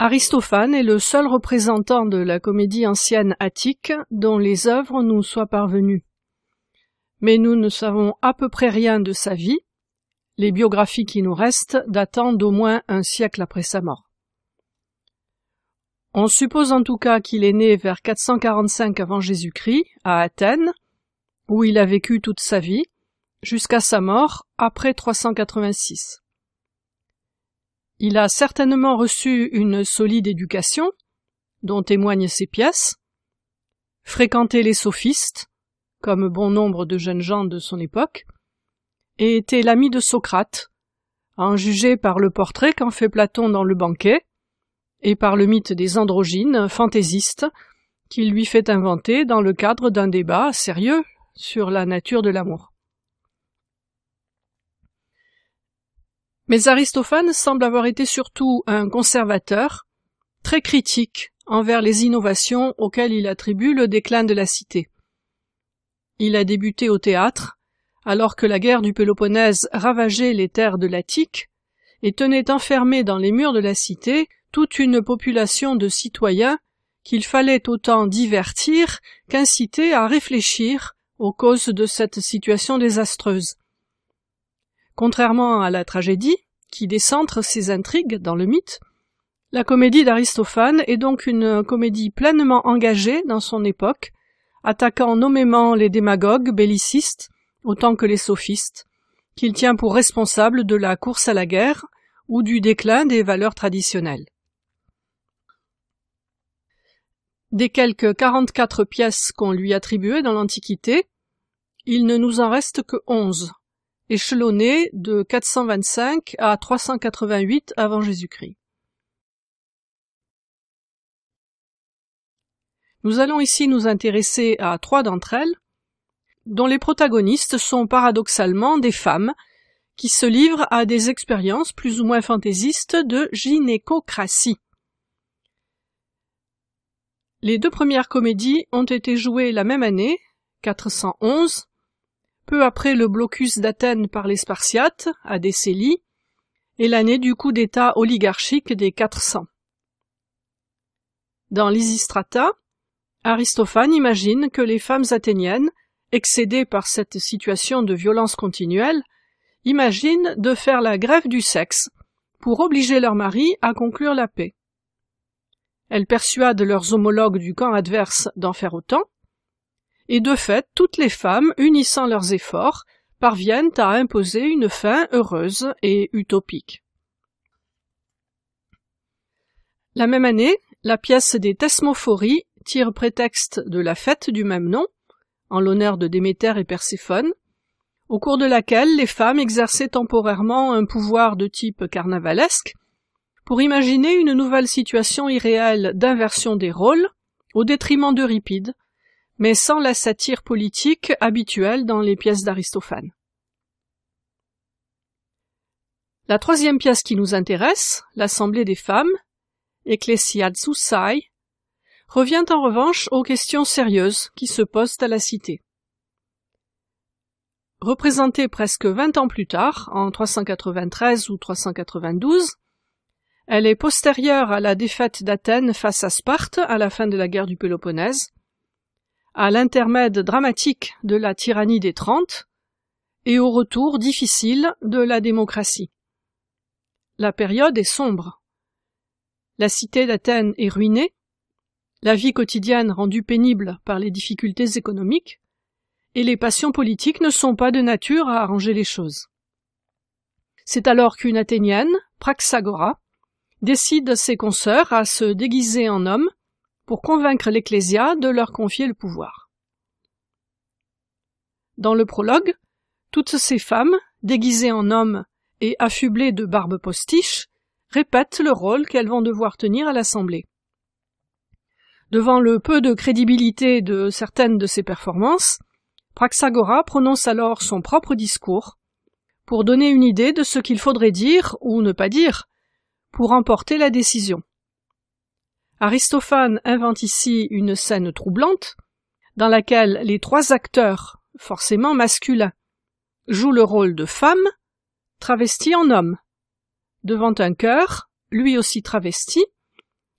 Aristophane est le seul représentant de la comédie ancienne attique dont les œuvres nous soient parvenues. Mais nous ne savons à peu près rien de sa vie, les biographies qui nous restent datant d'au moins un siècle après sa mort. On suppose en tout cas qu'il est né vers 445 avant Jésus-Christ, à Athènes, où il a vécu toute sa vie, jusqu'à sa mort après 386. Il a certainement reçu une solide éducation, dont témoignent ses pièces, fréquenté les sophistes, comme bon nombre de jeunes gens de son époque, et était l'ami de Socrate, à en juger par le portrait qu'en fait Platon dans le banquet, et par le mythe des androgynes fantaisistes qu'il lui fait inventer dans le cadre d'un débat sérieux sur la nature de l'amour. Mais Aristophane semble avoir été surtout un conservateur, très critique envers les innovations auxquelles il attribue le déclin de la cité. Il a débuté au théâtre, alors que la guerre du Péloponnèse ravageait les terres de l'Attique, et tenait enfermée dans les murs de la cité toute une population de citoyens qu'il fallait autant divertir qu'inciter à réfléchir aux causes de cette situation désastreuse. Contrairement à la tragédie, qui décentre ses intrigues dans le mythe, la comédie d'Aristophane est donc une comédie pleinement engagée dans son époque, attaquant nommément les démagogues bellicistes autant que les sophistes, qu'il tient pour responsables de la course à la guerre ou du déclin des valeurs traditionnelles. Des quelques 44 pièces qu'on lui attribuait dans l'Antiquité, il ne nous en reste que 11 Échelonnées de 425 à 388 avant Jésus-Christ. Nous allons ici nous intéresser à trois d'entre elles, dont les protagonistes sont paradoxalement des femmes qui se livrent à des expériences plus ou moins fantaisistes de gynécocratie. Les deux premières comédies ont été jouées la même année, 411, peu après le blocus d'Athènes par les Spartiates, à Décélie, et l'année du coup d'État oligarchique des 400. Dans l'Isistrata, Aristophane imagine que les femmes athéniennes, excédées par cette situation de violence continuelle, imaginent de faire la grève du sexe pour obliger leur mari à conclure la paix. Elles persuadent leurs homologues du camp adverse d'en faire autant, et de fait toutes les femmes, unissant leurs efforts, parviennent à imposer une fin heureuse et utopique. La même année, la pièce des Thesmophories tire prétexte de la fête du même nom, en l'honneur de Déméter et Perséphone, au cours de laquelle les femmes exerçaient temporairement un pouvoir de type carnavalesque, pour imaginer une nouvelle situation irréelle d'inversion des rôles, au détriment d'Euripide, mais sans la satire politique habituelle dans les pièces d'Aristophane. La troisième pièce qui nous intéresse, l'Assemblée des femmes, Ecclesiazusai, revient en revanche aux questions sérieuses qui se posent à la cité. Représentée presque vingt ans plus tard, en 393 ou 392, elle est postérieure à la défaite d'Athènes face à Sparte à la fin de la guerre du Péloponnèse, à l'intermède dramatique de la tyrannie des Trente et au retour difficile de la démocratie. La période est sombre. La cité d'Athènes est ruinée, la vie quotidienne rendue pénible par les difficultés économiques, et les passions politiques ne sont pas de nature à arranger les choses. C'est alors qu'une Athénienne, Praxagora, décide ses consoeurs à se déguiser en homme pour convaincre l'Ecclésia de leur confier le pouvoir. Dans le prologue, toutes ces femmes, déguisées en hommes et affublées de barbes postiches, répètent le rôle qu'elles vont devoir tenir à l'Assemblée. Devant le peu de crédibilité de certaines de ces performances, Praxagora prononce alors son propre discours pour donner une idée de ce qu'il faudrait dire ou ne pas dire pour emporter la décision. Aristophane invente ici une scène troublante, dans laquelle les trois acteurs, forcément masculins, jouent le rôle de femmes, travesties en hommes, devant un chœur, lui aussi travesti,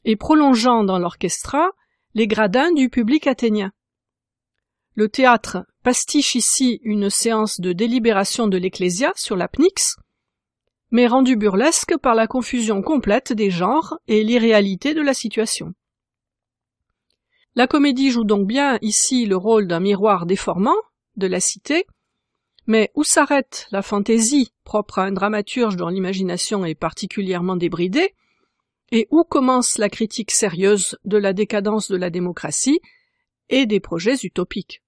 et prolongeant dans l'orchestra les gradins du public athénien. Le théâtre pastiche ici une séance de délibération de l'Ecclésia sur l'apnix, mais rendu burlesque par la confusion complète des genres et l'irréalité de la situation. La comédie joue donc bien ici le rôle d'un miroir déformant de la cité, mais où s'arrête la fantaisie propre à un dramaturge dont l'imagination est particulièrement débridée, et où commence la critique sérieuse de la décadence de la démocratie et des projets utopiques.